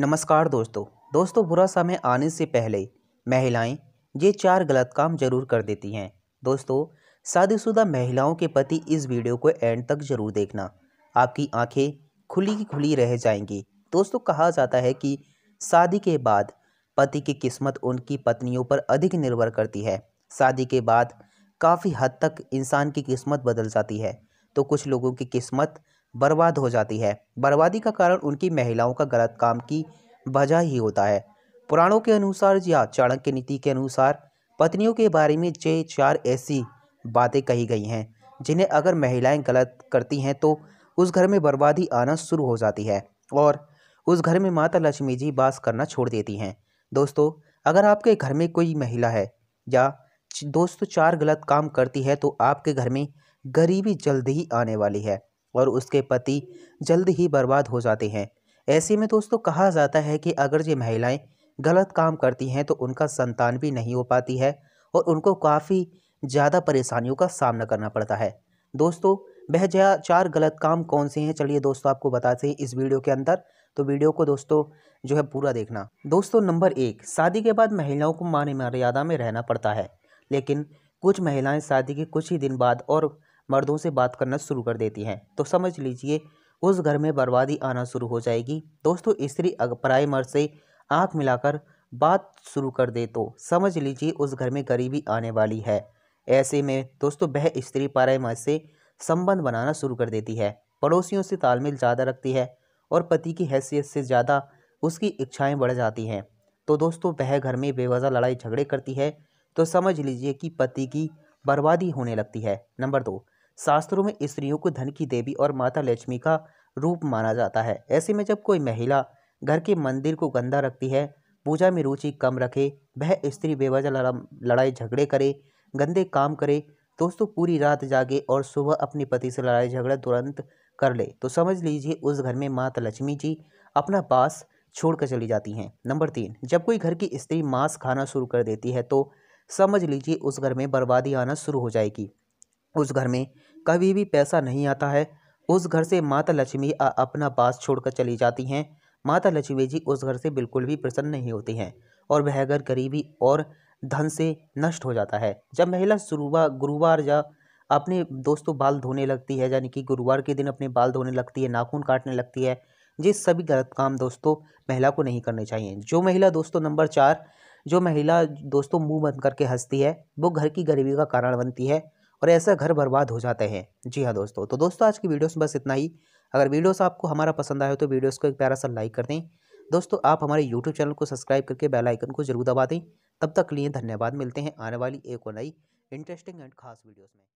नमस्कार दोस्तों दोस्तों बुरा समय आने से पहले महिलाएं ये चार गलत काम जरूर कर देती हैं दोस्तों शादीशुदा महिलाओं के पति इस वीडियो को एंड तक जरूर देखना आपकी आंखें खुली की खुली रह जाएंगी दोस्तों कहा जाता है कि शादी के बाद पति की किस्मत उनकी पत्नियों पर अधिक निर्भर करती है शादी के बाद काफ़ी हद तक इंसान की किस्मत बदल जाती है तो कुछ लोगों की किस्मत बर्बाद हो जाती है बर्बादी का कारण उनकी महिलाओं का गलत काम की वजह ही होता है पुराणों के अनुसार या चाणक्य नीति के अनुसार पत्नियों के बारे में ये चार ऐसी बातें कही गई हैं जिन्हें अगर महिलाएं गलत करती हैं तो उस घर में बर्बादी आना शुरू हो जाती है और उस घर में माता लक्ष्मी जी बास करना छोड़ देती हैं दोस्तों अगर आपके घर में कोई महिला है या दोस्तों चार गलत काम करती है तो आपके घर में गरीबी जल्द ही आने वाली है और उसके पति जल्द ही बर्बाद हो जाते हैं ऐसे में दोस्तों कहा जाता है कि अगर ये महिलाएं गलत काम करती हैं तो उनका संतान भी नहीं हो पाती है और उनको काफ़ी ज़्यादा परेशानियों का सामना करना पड़ता है दोस्तों वह चार गलत काम कौन से हैं चलिए दोस्तों आपको बताते हैं इस वीडियो के अंदर तो वीडियो को दोस्तों जो है पूरा देखना दोस्तों नंबर एक शादी के बाद महिलाओं को मान मर्यादा में रहना पड़ता है लेकिन कुछ महिलाएं शादी के कुछ ही दिन बाद और मर्दों से बात करना शुरू कर देती हैं तो समझ लीजिए उस घर में बर्बादी आना शुरू हो जाएगी दोस्तों स्त्री पराय मर्द से आँख मिलाकर बात शुरू कर दे तो समझ लीजिए उस घर में गरीबी आने वाली है ऐसे में दोस्तों वह स्त्री पराय मर्द से संबंध बनाना शुरू कर देती है पड़ोसियों से तालमेल ज़्यादा रखती है और पति की हैसियत से ज़्यादा उसकी इच्छाएं बढ़ जाती हैं तो दोस्तों वह घर में बेवजह लड़ाई झगड़े करती है तो समझ लीजिए कि पति की बर्बादी होने लगती है नंबर दो शास्त्रों में स्त्रियों को धन की देवी और माता लक्ष्मी का रूप माना जाता है ऐसे में जब कोई महिला घर के मंदिर को गंदा रखती है पूजा में रुचि कम रखे वह स्त्री बेवजह लड़ाई झगड़े करे गंदे काम करे दोस्तों पूरी रात जागे और सुबह अपने पति से लड़ाई झगड़ा तुरंत कर ले तो समझ लीजिए उस घर में माता लक्ष्मी जी अपना पास छोड़कर चली जाती हैं नंबर तीन जब कोई घर की स्त्री मांस खाना शुरू कर देती है तो समझ लीजिए उस घर में बर्बादी आना शुरू हो जाएगी उस घर में कभी भी पैसा नहीं आता है उस घर से माता लक्ष्मी अपना पास छोड़कर चली जाती हैं माता लक्ष्मी जी उस घर से बिल्कुल भी प्रसन्न नहीं होती हैं और वह घर गरीबी और धन से नष्ट हो जाता है जब महिला शुरुआ गुरुवार या अपने दोस्तों बाल धोने लगती है यानी कि गुरुवार के दिन अपने बाल धोने लगती है नाखून काटने लगती है ये सभी गलत काम दोस्तों महिला को नहीं करने चाहिए जो महिला दोस्तों नंबर चार जो महिला दोस्तों मुंह बंद करके हंसती है वो घर की गरीबी का कारण बनती है और ऐसा घर बर्बाद हो जाते हैं जी हाँ दोस्तों तो दोस्तों आज की वीडियोस में बस इतना ही अगर वीडियोस आपको हमारा पसंद आए तो वीडियोस को एक प्यारा सा लाइक कर दें दोस्तों आप हमारे यूट्यूब चैनल को सब्सक्राइब करके बेल आइकन को जरूर दबा दें तब तक के लिए धन्यवाद मिलते हैं आने वाली एक और नई इंटरेस्टिंग एंड खास वीडियोज़ में